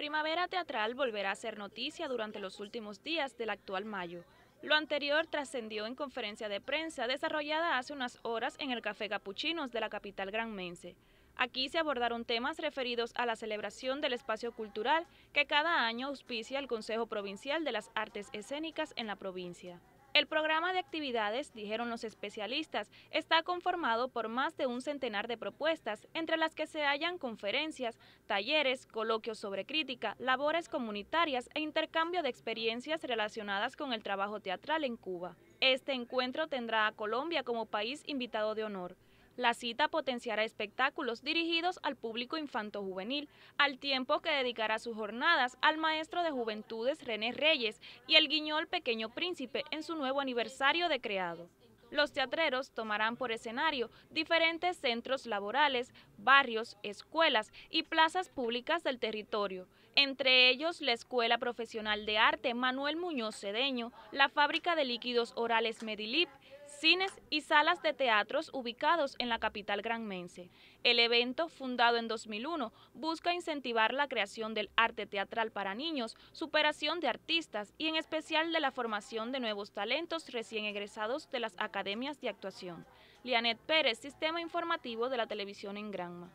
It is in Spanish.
primavera teatral volverá a ser noticia durante los últimos días del actual mayo. Lo anterior trascendió en conferencia de prensa desarrollada hace unas horas en el Café Capuchinos de la capital granmense. Aquí se abordaron temas referidos a la celebración del espacio cultural que cada año auspicia el Consejo Provincial de las Artes Escénicas en la provincia. El programa de actividades, dijeron los especialistas, está conformado por más de un centenar de propuestas, entre las que se hallan conferencias, talleres, coloquios sobre crítica, labores comunitarias e intercambio de experiencias relacionadas con el trabajo teatral en Cuba. Este encuentro tendrá a Colombia como país invitado de honor. La cita potenciará espectáculos dirigidos al público infanto-juvenil, al tiempo que dedicará sus jornadas al maestro de juventudes René Reyes y el guiñol Pequeño Príncipe en su nuevo aniversario de creado. Los teatreros tomarán por escenario diferentes centros laborales, barrios, escuelas y plazas públicas del territorio, entre ellos la Escuela Profesional de Arte Manuel Muñoz Cedeño, la Fábrica de Líquidos Orales Medilip, cines y salas de teatros ubicados en la capital granmense. El evento, fundado en 2001, busca incentivar la creación del arte teatral para niños, superación de artistas y en especial de la formación de nuevos talentos recién egresados de las academias de actuación. Lianet Pérez, Sistema Informativo de la Televisión en Granma.